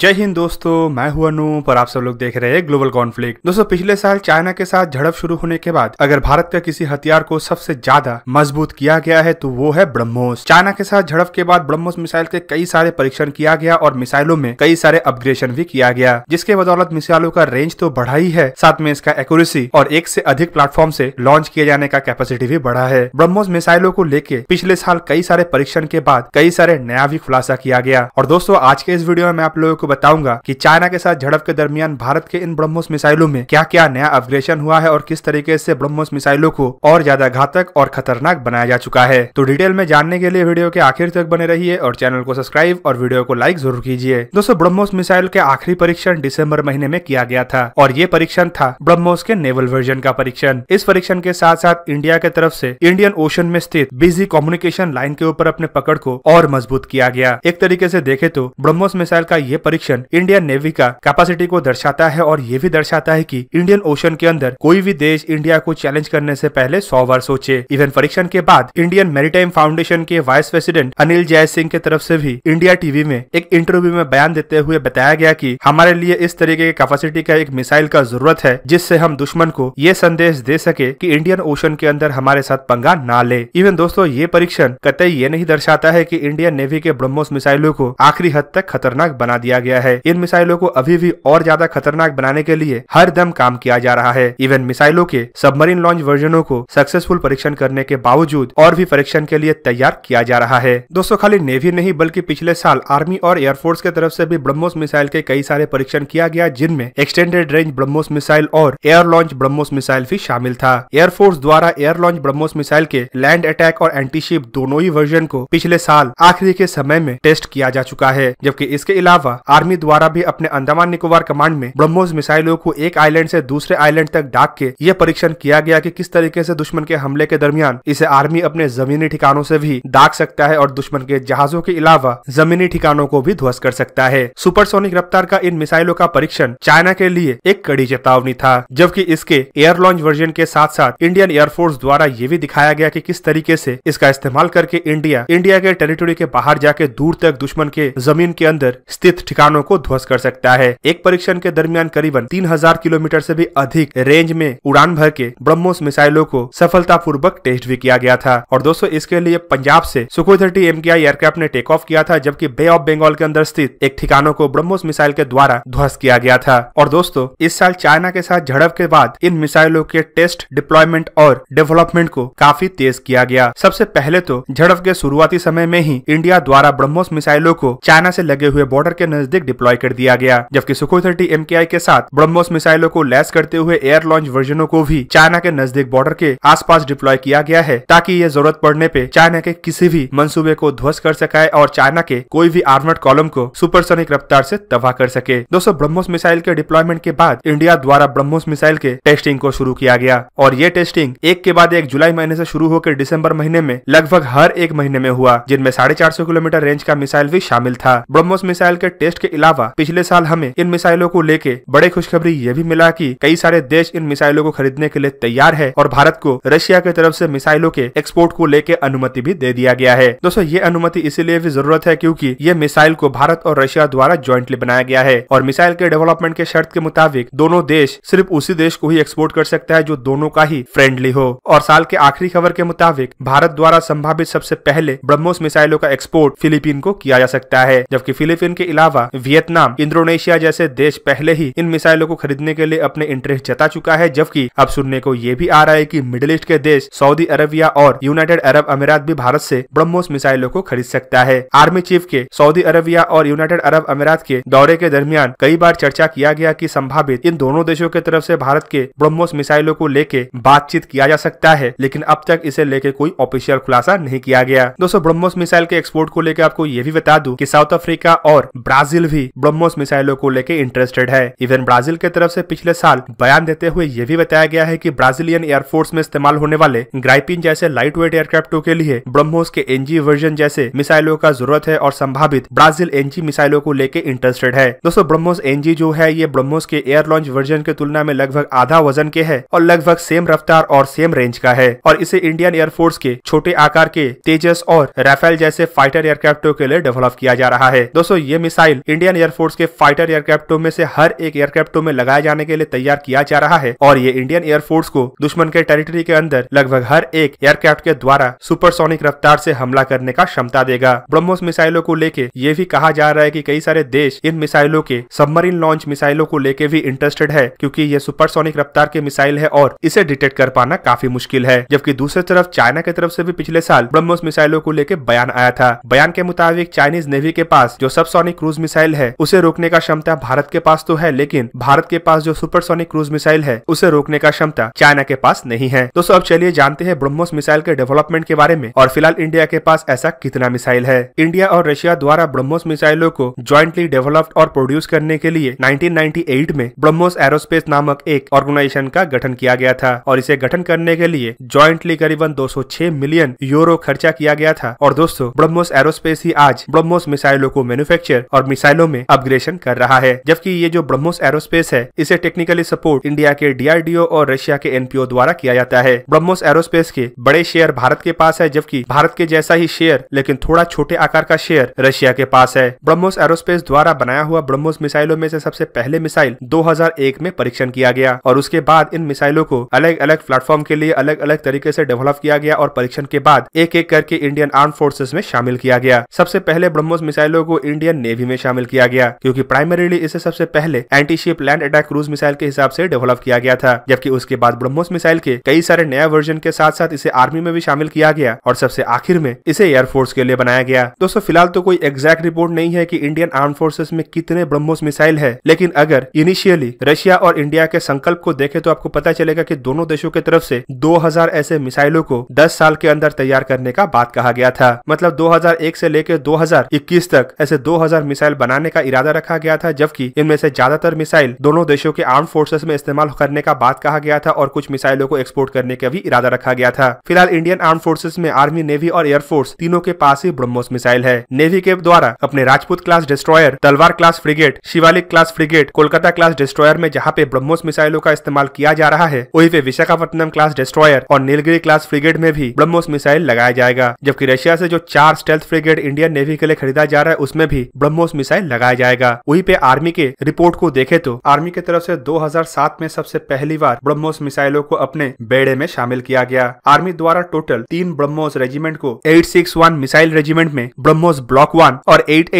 जय हिंद दोस्तों मैं हुआ नूप पर आप सब लोग देख रहे हैं ग्लोबल कॉन्फ्लिक्ट दोस्तों पिछले साल चाइना के साथ झड़प शुरू होने के बाद अगर भारत का किसी हथियार को सबसे ज्यादा मजबूत किया गया है तो वो है ब्रह्मोस चाइना के साथ झड़प के बाद ब्रह्मोस मिसाइल के कई सारे परीक्षण किया गया और मिसाइलों में कई सारे अपग्रेडेशन भी किया गया जिसके बदौलत मिसाइलों का रेंज तो बढ़ा ही है साथ में इसका एक्यूरेसी और एक से अधिक प्लेटफॉर्म से लॉन्च किए जाने का कैपेसिटी भी बढ़ा है ब्रह्मोस मिसाइलों को लेके पिछले साल कई सारे परीक्षण के बाद कई सारे नया भी खुलासा किया गया और दोस्तों आज के इस वीडियो में आप लोगों को बताऊंगा कि चाइना के साथ झड़प के दरमियान भारत के इन ब्रह्मोस मिसाइलों में क्या क्या नया अपग्रेशन हुआ है और किस तरीके से ब्रह्मोस मिसाइलों को और ज्यादा घातक और खतरनाक बनाया जा चुका है तो डिटेल में जानने के लिए वीडियो के आखिर तक बने रहिए और चैनल को सब्सक्राइब और वीडियो को लाइक जरूर कीजिए दोस्तों ब्रह्मोस मिसाइल के आखिरी परीक्षण दिसंबर महीने में किया गया था और ये परीक्षण था ब्रह्मोस के नेवल वर्जन का परीक्षण इस परीक्षण के साथ साथ इंडिया के तरफ ऐसी इंडियन ओशन में स्थित बिजी कम्युनिकेशन लाइन के ऊपर अपने पकड़ को और मजबूत किया गया एक तरीके ऐसी देखे तो ब्रह्मोस मिसाइल का ये परीक्षण इंडियन नेवी का कैपेसिटी को दर्शाता है और ये भी दर्शाता है कि इंडियन ओशन के अंदर कोई भी देश इंडिया को चैलेंज करने से पहले सौ बार सोचे इवन परीक्षण के बाद इंडियन मेरीटाइम फाउंडेशन के वाइस प्रेसिडेंट अनिल जय सिंह की तरफ से भी इंडिया टीवी में एक इंटरव्यू में बयान देते हुए बताया गया की हमारे लिए इस तरीके के कैपेसिटी का एक मिसाइल का जरूरत है जिससे हम दुश्मन को ये संदेश दे सके की इंडियन ओशन के अंदर हमारे साथ पंगा ना ले इवन दोस्तों ये परीक्षण कतई ये नहीं दर्शाता है कि इंडियन नेवी के ब्रह्मोस मिसाइलों को आखिरी हद तक खतरनाक बना दिया किया गया है इन मिसाइलों को अभी भी और ज्यादा खतरनाक बनाने के लिए हर दम काम किया जा रहा है इवन मिसाइलों के सबमरीन लॉन्च वर्जनों को सक्सेसफुल परीक्षण करने के बावजूद और भी परीक्षण के लिए तैयार किया जा रहा है दोस्तों खाली नेवी नहीं बल्कि पिछले साल आर्मी और एयरफोर्स के तरफ ऐसी भी ब्रह्मोस मिसाइल के कई सारे परीक्षण किया गया जिनमें एक्सटेंडेड रेंज ब्रह्मोस मिसाइल और एयर लॉन्च ब्रह्मोस मिसाइल भी शामिल था एयरफोर्स द्वारा एयर लॉन्च ब्रह्मोस मिसाइल के लैंड अटैक और एंटीशिप दोनों ही वर्जन को पिछले साल आखिरी के समय में टेस्ट किया जा चुका है जबकि इसके अलावा आर्मी द्वारा भी अपने अंडमान निकोबार कमांड में ब्रह्मोस मिसाइलों को एक आइलैंड से दूसरे आइलैंड तक डाक के ये परीक्षण किया गया कि किस तरीके से दुश्मन के हमले के दरमियान इसे आर्मी अपने जमीनी ठिकानों से भी डाक सकता है और दुश्मन के जहाजों के अलावा जमीनी ठिकानों को भी ध्वस्त कर सकता है सुपरसोनिक रफ्तार का इन मिसाइलों का परीक्षण चाइना के लिए एक कड़ी चेतावनी था जबकि इसके एयर लॉन्च वर्जन के साथ साथ इंडियन एयरफोर्स द्वारा ये भी दिखाया गया कि किस तरीके ऐसी इसका इस्तेमाल करके इंडिया इंडिया के टेरिटोरी के बाहर जाके दूर तक दुश्मन के जमीन के अंदर स्थित ठिकानों को ध्वस्त कर सकता है एक परीक्षण के दरमियान करीबन 3000 किलोमीटर से भी अधिक रेंज में उड़ान भर के ब्रह्मोस मिसाइलों को सफलतापूर्वक टेस्ट भी किया गया था और दोस्तों इसके लिए पंजाब से सुखोई थर्टी एम एयरक्राफ्ट ने टेक ऑफ किया था जबकि बे ऑफ बंगाल के अंदर स्थित एक ठिकानों को ब्रह्मोस मिसाइल के द्वारा ध्वस्त किया गया था और दोस्तों इस साल चाइना के साथ झड़प के बाद इन मिसाइलों के टेस्ट डिप्लॉयमेंट और डेवलपमेंट को काफी तेज किया गया सबसे पहले तो झड़प के शुरुआती समय में ही इंडिया द्वारा ब्रह्मोस मिसाइलों को चाइना से लगे हुए बॉर्डर के नजदीक नजदीक डिप्लॉय कर दिया गया जबकि सुखो थर्टी एम के साथ ब्रह्मोस मिसाइलों को लैस करते हुए एयर लॉन्च वर्जनों को भी चाइना के नजदीक बॉर्डर के आस डिप्लॉय किया गया है ताकि ये जरूरत पड़ने पे चाइना के किसी भी मंसूबे को ध्वस्त कर सकाए और चाइना के कोई भी आर्मर्ड कॉलम को सुपरसोनिक रफ्तार से तबाह कर सके दोस्तों ब्रह्मोस मिसाइल के डिप्लॉयमेंट के बाद इंडिया द्वारा ब्रह्मोस मिसाइल के टेस्टिंग को शुरू किया गया और ये टेस्टिंग एक के बाद एक जुलाई महीने से शुरू होकर दिसंबर महीने में लगभग हर एक महीने में हुआ जिनमें साढ़े किलोमीटर रेंज का मिसाइल भी शामिल था ब्रह्मोस मिसाइल के टेस्ट प्रोजेक्ट के अलावा पिछले साल हमें इन मिसाइलों को लेके बड़े खुशखबरी ये भी मिला की कई सारे देश इन मिसाइलों को खरीदने के लिए तैयार है और भारत को रशिया की तरफ से मिसाइलों के एक्सपोर्ट को लेके अनुमति भी दे दिया गया है दोस्तों ये अनुमति इसीलिए भी जरूरत है क्योंकि ये मिसाइल को भारत और रशिया द्वारा ज्वाइंटली बनाया गया है और मिसाइल के डेवलपमेंट के शर्त के मुताबिक दोनों देश सिर्फ उसी देश को ही एक्सपोर्ट कर सकता है जो दोनों का ही फ्रेंडली हो और साल के आखिरी खबर के मुताबिक भारत द्वारा संभावित सबसे पहले ब्रह्मोस मिसाइलों का एक्सपोर्ट फिलीपीन को किया जा सकता है जबकि फिलीपीन के अलावा वियतनाम इंडोनेशिया जैसे देश पहले ही इन मिसाइलों को खरीदने के लिए अपने इंटरेस्ट जता चुका है जबकि अब सुनने को ये भी आ रहा है की मिडिल ईस्ट के देश सऊदी अरबिया और यूनाइटेड अरब अमीरात भी भारत ऐसी ब्रह्मोस मिसाइलों को खरीद सकता है आर्मी चीफ के सऊदी अरबिया और यूनाइटेड अरब अमीरात के दौरे के दरमियान कई बार चर्चा किया गया कि संभावित इन दोनों देशों के तरफ ऐसी भारत के ब्रह्मोस मिसाइलों को लेके बातचीत किया जा सकता है लेकिन अब तक इसे लेके कोई ऑफिशियल खुलासा नहीं किया गया दोस्तों ब्रह्मोस मिसाइल के एक्सपोर्ट को लेकर आपको ये भी बता दूं कि साउथ अफ्रीका और ब्राजील ब्राजील भी ब्रह्मोस मिसाइलों को लेकर इंटरेस्टेड है इवन ब्राजील के तरफ से पिछले साल बयान देते हुए यह भी बताया गया है कि ब्राजीलियन एयरफोर्स में इस्तेमाल होने वाले ग्राइपिन जैसे लाइट वेट एयरक्राफ्टों के लिए ब्रह्मोस के एनजी वर्जन जैसे मिसाइलों का जरूरत है और संभावित ब्राजील एनजी मिसाइलों को लेकर इंटरेस्टेड है दोस्तों ब्रह्मोस एनजी जो है ये ब्रह्मोस के एयर लॉन्च वर्जन की तुलना में लगभग आधा वजन के है और लगभग सेम रफ्तार और सेम रेंज का है और इसे इंडियन एयरफोर्स के छोटे आकार के तेजस और राफेल जैसे फाइटर एयरक्राफ्टों के लिए डेवलप किया जा रहा है दोस्तों ये मिसाइल इंडियन एयरफोर्स के फाइटर एयरक्राफ्टों में से हर एक एयरक्राफ्टों में लगाए जाने के लिए तैयार किया जा रहा है और ये इंडियन एयरफोर्स को दुश्मन के टेरिटरी के अंदर लगभग हर एक एयरक्राफ्ट के द्वारा सुपरसोनिक रफ्तार से हमला करने का क्षमता देगा ब्रह्मोस मिसाइलों को लेके ये भी कहा जा रहा है की कई सारे देश इन मिसाइलों के सबमरीन लॉन्च मिसाइलों को लेके भी इंटरेस्टेड है क्यूँकी ये सुपरसोनिक रफ्तार के मिसाइल है और इसे डिटेक्ट कर पाना काफी मुश्किल है जबकि दूसरी तरफ चाइना की तरफ से भी पिछले साल ब्रह्मोस मिसाइलों को लेकर बयान आया था बयान के मुताबिक चाइनीज नेवी के पास जो सबसोनिक क्रूज मिसाइल है उसे रोकने का क्षमता भारत के पास तो है लेकिन भारत के पास जो सुपरसोनिक क्रूज मिसाइल है उसे रोकने का क्षमता चाइना के पास नहीं है दोस्तों अब चलिए जानते हैं ब्रह्मोस मिसाइल के डेवलपमेंट के बारे में और फिलहाल इंडिया के पास ऐसा कितना मिसाइल है इंडिया और रशिया द्वारा ब्रह्मोस मिसाइलों को ज्वाइंटली डेवलप्ड और प्रोड्यूस करने के लिए 1998 में ब्रह्मोस एरोस्पेस नामक एक ऑर्गेनाइजेशन का गठन किया गया था और इसे गठन करने के लिए ज्वाइंटली करीबन 206 मिलियन यूरो खर्चा किया गया था और दोस्तों ब्रह्मोस एरोस्पेस ही आज ब्रह्मोस मिसाइलों को मैन्युफैक्चर और मिसाइलों में अपग्रेशन कर रहा है जबकि ये जो ब्रह्मोस एरोस्पेस है इसे टेक्निकली सपोर्ट इंडिया के डीआरडीओ और रशिया के एनपीओ द्वारा किया जाता है ब्रह्मोस एरोस्पेस के बड़े शेयर भारत के पास है जबकि भारत के जैसा ही शेयर लेकिन थोड़ा छोटे आकार का शेयर रशिया के पास है ब्रह्मोस एरोस्पेस द्वारा बनाया हुआ ब्रह्मोस मिसाइलों में से सबसे पहले मिसाइल 2001 में परीक्षण किया गया और उसके बाद इन मिसाइलों को अलग अलग प्लेटफॉर्म के लिए अलग अलग तरीके से डेवलप किया गया और परीक्षण के बाद एक एक करके इंडियन आर्म फोर्सेज में शामिल किया गया सबसे पहले ब्रह्मोस मिसाइलों को इंडियन नेवी में शामिल किया गया क्योंकि प्राइमरीली इसे सबसे पहले anti ship land attack cruise missile के हिसाब से डेवलप किया गया था जबकि उसके बाद ब्रह्मोस मिसाइल के कई सारे नया वर्जन के साथ साथ इसे आर्मी में भी शामिल किया गया और सबसे आखिर में इसे एयरफोर्स के लिए बनाया गया दोस्तों फिलहाल तो कोई एग्जैक्ट रिपोर्ट नहीं है की इंडियन आर्म फोर्सेस में कितने ब्रह्मोस मिसाइल है लेकिन अगर इनिशियली रशिया और इंडिया के संकल्प को देखे तो आपको पता चलेगा की दोनों देशों की तरफ ऐसी दो ऐसे मिसाइलों को दस साल के अंदर तैयार करने का बात कहा गया था मतलब 2001 से लेकर 2021 तक ऐसे 2000 मिसाइल बनाने का इरादा रखा गया था जबकि इनमें से ज्यादातर मिसाइल दोनों देशों के आर्म फोर्सेस में इस्तेमाल करने का बात कहा गया था और कुछ मिसाइलों को एक्सपोर्ट करने का भी इरादा रखा गया था फिलहाल इंडियन आर्म फोर्सेज में आर्मी नेवी और एयरफोर्स तीनों के पास ही ब्रह्मोस मिसाइल है नेवी के द्वारा अपने Rajput class destroyer Talwar class frigate Shivalik class frigate Kolkata class destroyer में जहाँ पे ब्रह्मोस मिसाइलों का इस्तेमाल किया जा रहा है वही पे विशाखापट्टनम क्लास डिस्ट्रॉयर और नीलगिरी क्लास फ्रिगेट में भी ब्रह्मोस मिसाइल लगाया जाएगा जबकि रशिया से जो चार स्टेल्थ फ्रिगेट इंडियन नेवी के लिए खरीदा जा रहा है उसमें भी ब्रह्मोस मिसाइल विषय लगाया जाएगा वहीं पे आर्मी के रिपोर्ट को देखे तो आर्मी की तरफ से 2007 में सबसे पहली बार ब्रह्मोस मिसाइलों को अपने बेड़े में शामिल किया गया आर्मी द्वारा टोटल तीन ब्रह्मोस रेजिमेंट को एट मिसाइल रेजिमेंट में ब्रह्मोस ब्लॉक वन और एट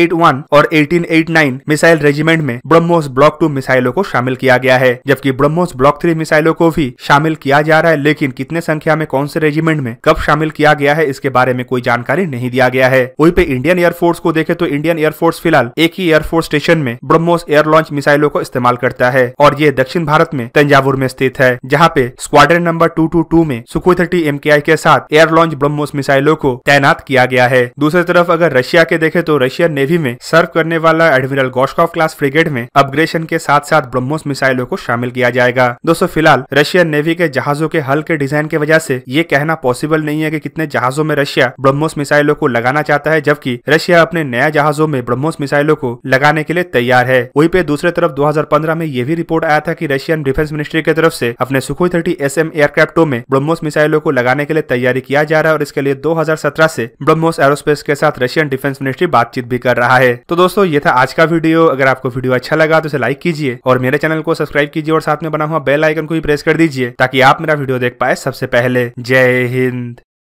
और एटीन मिसाइल रेजिमेंट में ब्रह्मोस ब्लॉक टू मिसाइलों को शामिल किया गया है जबकि ब्रह्मोस ब्लॉक थ्री मिसाइलों को भी शामिल किया जा रहा है लेकिन कितने संख्या में कौन से रेजिमेंट में कब शामिल किया गया है इसके बारे में कोई जानकारी नहीं दिया गया है वही पे इंडियन एयरफोर्स को देखे तो इंडियन एयरफोर्स फिलहाल एक ही एयरफोर्स स्टेशन में ब्रह्मोस एयर लॉन्च मिसाइलों को इस्तेमाल करता है और ये दक्षिण भारत में तंजावुर में स्थित है जहाँ पे squadron number two two two में सुखो थर्टी एम के साथ एयर लॉन्च ब्रह्मोस मिसाइलों को तैनात किया गया है दूसरी तरफ अगर रशिया के देखे तो रशियन नेवी में सर्व करने वाला एडमिरल गोशकॉफ क्लास फ्रिगेट में अपग्रेशन के साथ साथ ब्रह्मोस मिसाइलों को शामिल किया जाएगा दोस्तों फिलहाल रशियन नेवी के जहाजों के हल के डिजाइन की वजह से ये कहना पॉसिबल नहीं है कि कितने जहाजों में रशिया ब्रह्मोस मिसाइलों को लगाना चाहता है जबकि रशिया अपने नया जहाजों में ब्रह्मोस मिसाइल मिसाइलों को लगाने के लिए तैयार है वही पे दूसरे तरफ 2015 में यह भी रिपोर्ट आया था कि रशियन डिफेंस मिनिस्ट्री की तरफ से अपने सुखोई थर्टी एस एम एयरक्राफ्टों में ब्रह्मोस मिसाइलों को लगाने के लिए तैयारी किया जा रहा है और इसके लिए 2017 से ब्रह्मोस एरोस्पेस के साथ रशियन डिफेंस मिनिस्ट्री बातचीत भी कर रहा है तो दोस्तों ये था आज का वीडियो अगर आपको वीडियो अच्छा लगा तो इसे लाइक कीजिए और मेरे चैनल को सब्सक्राइब कीजिए और साथ में बना हुआ बेल आइकन को भी प्रेस कर दीजिए ताकि आप मेरा वीडियो देख पाए सबसे पहले जय हिंद